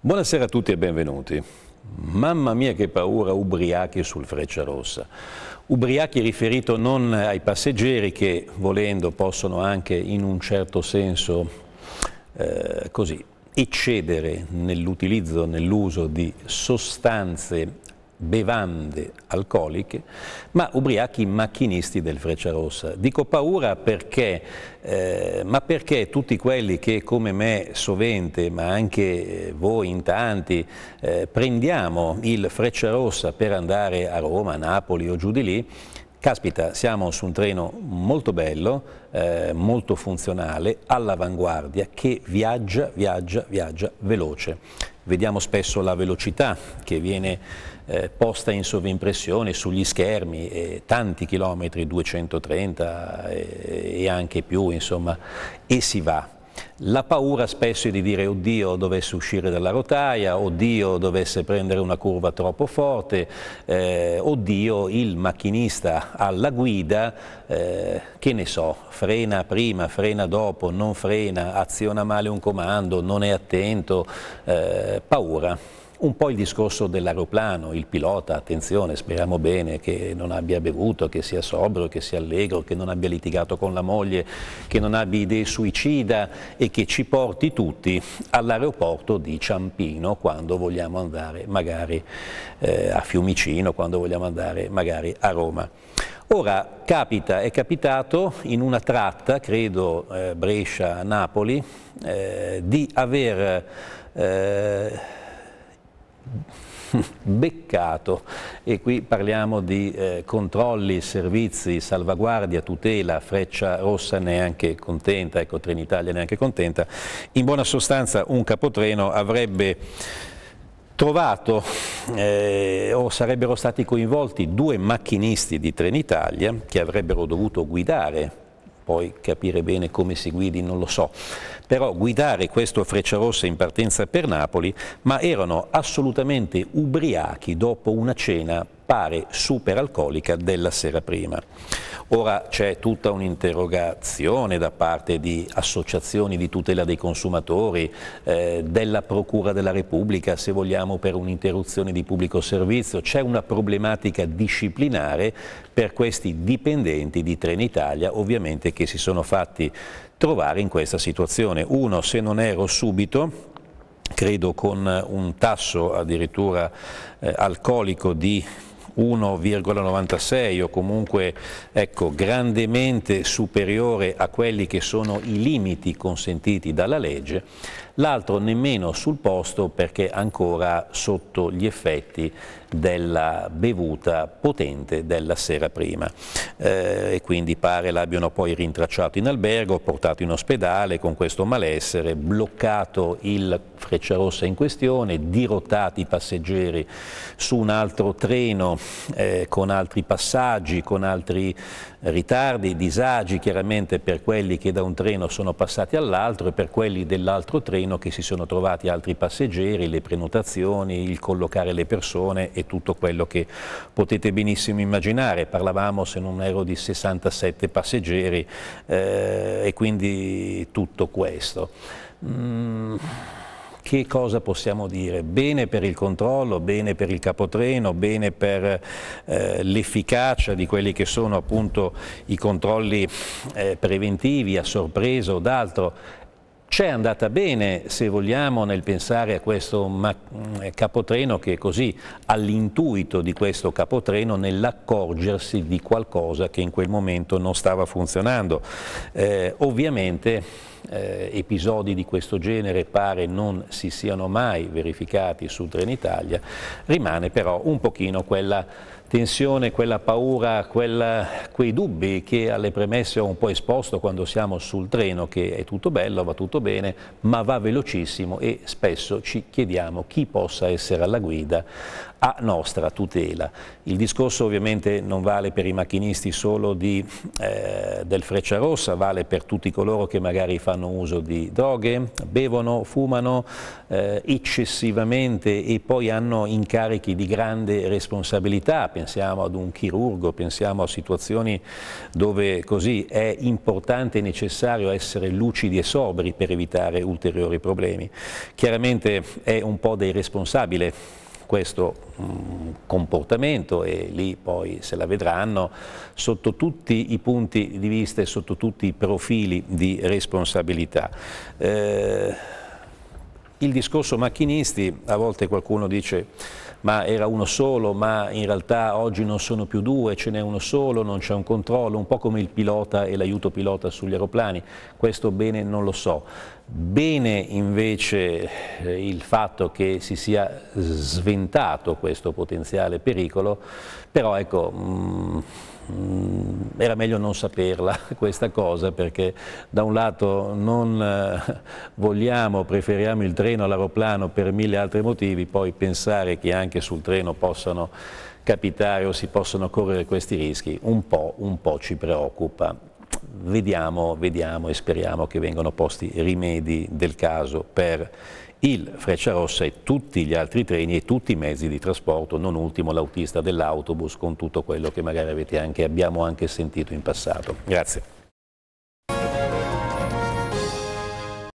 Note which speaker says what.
Speaker 1: Buonasera a tutti e benvenuti. Mamma mia che paura, ubriachi sul Freccia Rossa. Ubriachi riferito non ai passeggeri che, volendo, possono anche in un certo senso, eh, così, eccedere nell'utilizzo, nell'uso di sostanze bevande alcoliche, ma ubriachi macchinisti del Freccia Rossa. Dico paura perché, eh, ma perché tutti quelli che come me sovente, ma anche eh, voi in tanti, eh, prendiamo il Freccia Rossa per andare a Roma, Napoli o giù di lì, Caspita, siamo su un treno molto bello, eh, molto funzionale, all'avanguardia, che viaggia, viaggia, viaggia veloce. Vediamo spesso la velocità che viene eh, posta in sovrimpressione sugli schermi, eh, tanti chilometri, 230 e anche più, insomma, e si va. La paura spesso è di dire oddio dovesse uscire dalla rotaia, oddio dovesse prendere una curva troppo forte, eh, oddio il macchinista alla guida, eh, che ne so, frena prima, frena dopo, non frena, aziona male un comando, non è attento, eh, paura un po' il discorso dell'aeroplano, il pilota, attenzione, speriamo bene che non abbia bevuto, che sia sobrio, che sia allegro, che non abbia litigato con la moglie, che non abbia idee suicida e che ci porti tutti all'aeroporto di Ciampino quando vogliamo andare magari eh, a Fiumicino, quando vogliamo andare magari a Roma. Ora capita, è capitato in una tratta, credo eh, Brescia-Napoli, eh, di aver eh, beccato e qui parliamo di eh, controlli, servizi, salvaguardia, tutela, Freccia Rossa neanche contenta, ecco Trenitalia neanche contenta, in buona sostanza un capotreno avrebbe trovato eh, o sarebbero stati coinvolti due macchinisti di Trenitalia che avrebbero dovuto guidare poi capire bene come si guidi non lo so, però guidare questo Frecciarossa in partenza per Napoli, ma erano assolutamente ubriachi dopo una cena appare superalcolica della sera prima. Ora c'è tutta un'interrogazione da parte di associazioni di tutela dei consumatori, eh, della Procura della Repubblica, se vogliamo, per un'interruzione di pubblico servizio. C'è una problematica disciplinare per questi dipendenti di Trenitalia, ovviamente, che si sono fatti trovare in questa situazione. Uno, se non ero subito, credo con un tasso addirittura eh, alcolico di 1,96 o comunque ecco, grandemente superiore a quelli che sono i limiti consentiti dalla legge, l'altro nemmeno sul posto perché ancora sotto gli effetti della bevuta potente della sera prima eh, e quindi pare l'abbiano poi rintracciato in albergo, portato in ospedale con questo malessere, bloccato il Frecciarossa in questione, dirottati i passeggeri su un altro treno eh, con altri passaggi, con altri ritardi, disagi chiaramente per quelli che da un treno sono passati all'altro e per quelli dell'altro treno casino che si sono trovati altri passeggeri, le prenotazioni, il collocare le persone e tutto quello che potete benissimo immaginare. Parlavamo, se non ero, di 67 passeggeri eh, e quindi tutto questo. Mm che cosa possiamo dire? Bene per il controllo, bene per il capotreno, bene per eh, l'efficacia di quelli che sono appunto i controlli eh, preventivi a sorpresa o d'altro, c'è andata bene, se vogliamo, nel pensare a questo eh, capotreno che è così all'intuito di questo capotreno nell'accorgersi di qualcosa che in quel momento non stava funzionando. Eh, ovviamente eh, episodi di questo genere pare non si siano mai verificati su Trenitalia, rimane però un pochino quella tensione, quella paura, quella, quei dubbi che alle premesse ho un po' esposto quando siamo sul treno che è tutto bello, va tutto bene, ma va velocissimo e spesso ci chiediamo chi possa essere alla guida a nostra tutela. Il discorso ovviamente non vale per i macchinisti solo di, eh, del Frecciarossa, vale per tutti coloro che magari fanno fanno uso di droghe, bevono, fumano eh, eccessivamente e poi hanno incarichi di grande responsabilità, pensiamo ad un chirurgo, pensiamo a situazioni dove così è importante e necessario essere lucidi e sobri per evitare ulteriori problemi. Chiaramente è un po' dei responsabili questo mh, mm, comportamento e lì poi se la vedranno sotto tutti i punti di vista e sotto tutti i profili di responsabilità. Eh, il discorso macchinisti, a volte qualcuno dice ma era uno solo, ma in realtà oggi non sono più due, ce n'è uno solo, non c'è un controllo, un po' come il pilota e l'aiuto pilota sugli aeroplani, questo bene non lo so. Bene invece eh, il fatto che si sia sventato questo potenziale pericolo, però ecco, mm, mm, era meglio non saperla questa cosa perché da un lato non eh, vogliamo, preferiamo il treno all'aeroplano per mille altri motivi, poi pensare che anche sul treno possano capitare o si possono correre questi rischi un po', un po ci preoccupa vediamo, vediamo e speriamo che vengano posti rimedi del caso per il Freccia Rossa e tutti gli altri treni e tutti i mezzi di trasporto, non ultimo l'autista dell'autobus con tutto quello che magari anche, abbiamo anche sentito in passato. Grazie.